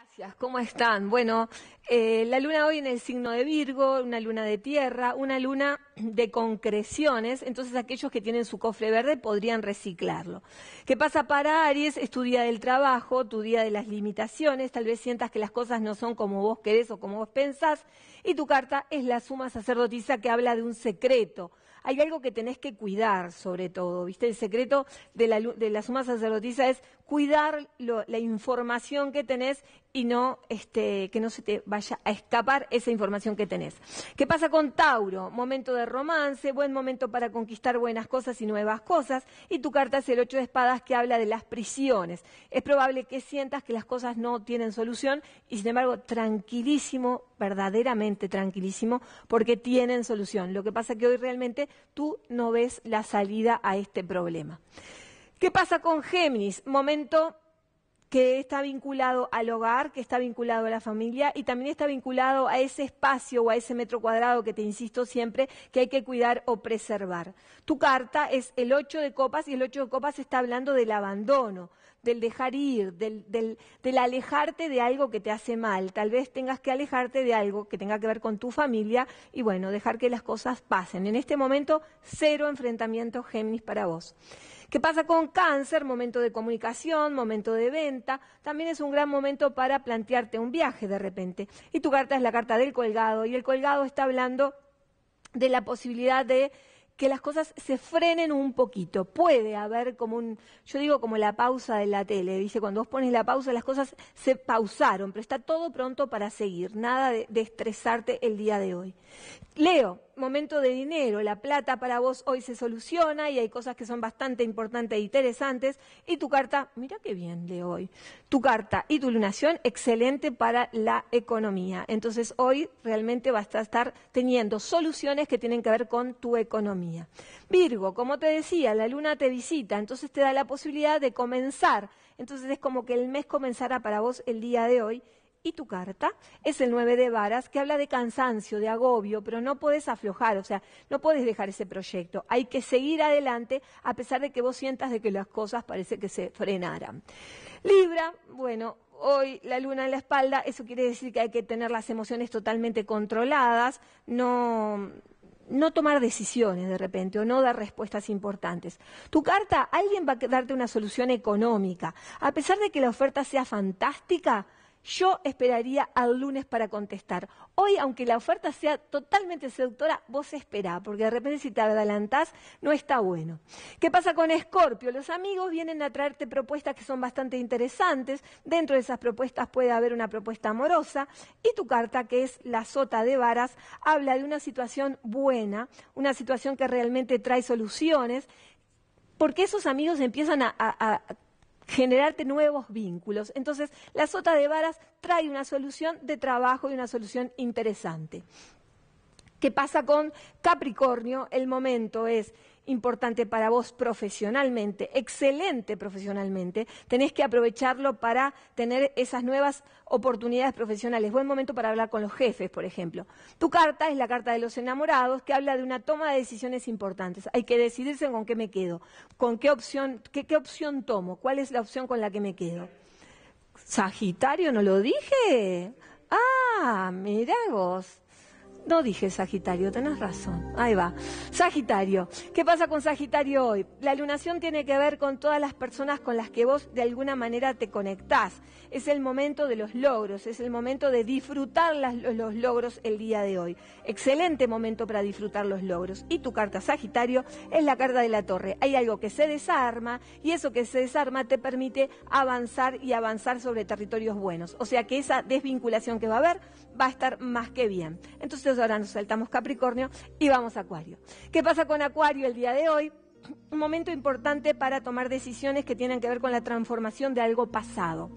Gracias, ¿cómo están? Bueno, eh, la luna hoy en el signo de Virgo, una luna de tierra, una luna de concreciones, entonces aquellos que tienen su cofre verde podrían reciclarlo. ¿Qué pasa para Aries? Es tu día del trabajo, tu día de las limitaciones, tal vez sientas que las cosas no son como vos querés o como vos pensás, y tu carta es la suma sacerdotisa que habla de un secreto. Hay algo que tenés que cuidar, sobre todo, ¿viste? El secreto de la, de la suma sacerdotisa es cuidar la información que tenés y este, que no se te vaya a escapar esa información que tenés. ¿Qué pasa con Tauro? Momento de romance, buen momento para conquistar buenas cosas y nuevas cosas. Y tu carta es el ocho de espadas que habla de las prisiones. Es probable que sientas que las cosas no tienen solución y sin embargo tranquilísimo, verdaderamente tranquilísimo, porque tienen solución. Lo que pasa es que hoy realmente tú no ves la salida a este problema. ¿Qué pasa con Géminis? Momento que está vinculado al hogar, que está vinculado a la familia y también está vinculado a ese espacio o a ese metro cuadrado que te insisto siempre que hay que cuidar o preservar. Tu carta es el 8 de copas y el 8 de copas está hablando del abandono, del dejar ir, del, alejarte de algo que te hace mal. Tal vez tengas que alejarte de algo que tenga que ver con tu familia y bueno, dejar que las cosas pasen. En este momento, cero enfrentamiento Géminis para vos. ¿Qué pasa con cáncer? Momento de comunicación, momento de venta. También es un gran momento para plantearte un viaje de repente. Y tu carta es la carta del colgado. Y el colgado está hablando de la posibilidad de que las cosas se frenen un poquito. Puede haber como un, yo digo como la pausa de la tele, dice, cuando vos pones la pausa, las cosas se pausaron, pero está todo pronto para seguir, nada de, de estresarte el día de hoy. Leo, momento de dinero, la plata para vos hoy se soluciona y hay cosas que son bastante importantes e interesantes. Y tu carta, mira qué bien de hoy, tu carta y tu lunación, excelente para la economía. Entonces hoy realmente vas a estar teniendo soluciones que tienen que ver con tu economía. Virgo, como te decía, la luna te visita, entonces te da la posibilidad de comenzar. Entonces es como que el mes comenzara para vos el día de hoy y tu carta es el 9 de varas, que habla de cansancio, de agobio, pero no puedes aflojar, o sea, no puedes dejar ese proyecto. Hay que seguir adelante a pesar de que vos sientas de que las cosas parece que se frenaran. Libra, bueno, hoy la luna en la espalda, eso quiere decir que hay que tener las emociones totalmente controladas, no, no tomar decisiones de repente o no dar respuestas importantes. Tu carta, alguien va a darte una solución económica. A pesar de que la oferta sea fantástica, yo esperaría al lunes para contestar. Hoy, aunque la oferta sea totalmente seductora, vos esperá, porque de repente si te adelantás, no está bueno. ¿Qué pasa con Escorpio? Los amigos vienen a traerte propuestas que son bastante interesantes. Dentro de esas propuestas puede haber una propuesta amorosa. Y tu carta, que es la sota de varas, habla de una situación buena, una situación que realmente trae soluciones, porque esos amigos empiezan a generarte nuevos vínculos. Entonces, la sota de varas trae una solución de trabajo y una solución interesante. ¿Qué pasa con Capricornio? El momento es importante para vos profesionalmente, excelente profesionalmente. Tenés que aprovecharlo para tener esas nuevas oportunidades profesionales. Buen momento para hablar con los jefes, por ejemplo. Tu carta es la carta de los enamorados, que habla de una toma de decisiones importantes. Hay que decidirse con qué me quedo, con qué opción, qué, opción tomo, cuál es la opción con la que me quedo. Sagitario, ¿no lo dije? Ah, mirá vos. No dije Sagitario, tenés razón. Ahí va. Sagitario. ¿Qué pasa con Sagitario hoy? La lunación tiene que ver con todas las personas con las que vos de alguna manera te conectás. Es el momento de los logros, es el momento de disfrutar los logros el día de hoy. Excelente momento para disfrutar los logros. Y tu carta Sagitario es la carta de la torre. Hay algo que se desarma y eso que se desarma te permite avanzar y avanzar sobre territorios buenos. O sea que esa desvinculación que va a haber va a estar más que bien. Entonces ahora nos saltamos Capricornio y vamos a Acuario. ¿Qué pasa con Acuario el día de hoy? Un momento importante para tomar decisiones que tienen que ver con la transformación de algo pasado.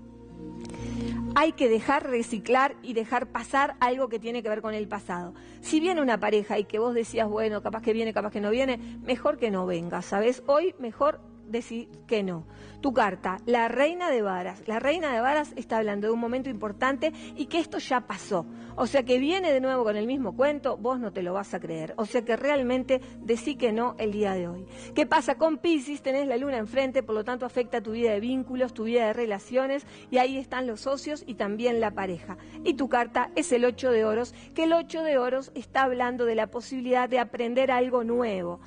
Hay que dejar reciclar y dejar pasar algo que tiene que ver con el pasado. Si viene una pareja y que vos decías, bueno, capaz que viene, capaz que no viene, mejor que no venga, ¿sabes? Hoy mejor decir que no. Tu carta, la reina de varas. La reina de varas está hablando de un momento importante y que esto ya pasó. O sea que viene de nuevo con el mismo cuento, vos no te lo vas a creer. O sea que realmente decí que no el día de hoy. ¿Qué pasa con Pisces? Tenés la luna enfrente, por lo tanto afecta tu vida de vínculos, tu vida de relaciones y ahí están los socios y también la pareja. Y tu carta es el ocho de oros, que el ocho de oros está hablando de la posibilidad de aprender algo nuevo.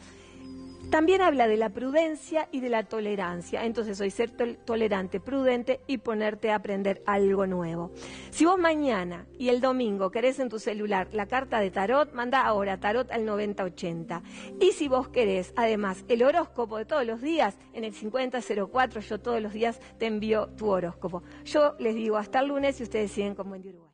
También habla de la prudencia y de la tolerancia. Entonces, hoy ser tolerante, prudente y ponerte a aprender algo nuevo. Si vos mañana y el domingo querés en tu celular la carta de tarot, manda ahora tarot al 9080. Y si vos querés, además, el horóscopo de todos los días, en el 5004, yo todos los días te envío tu horóscopo. Yo les digo hasta el lunes y ustedes siguen con en Uruguay.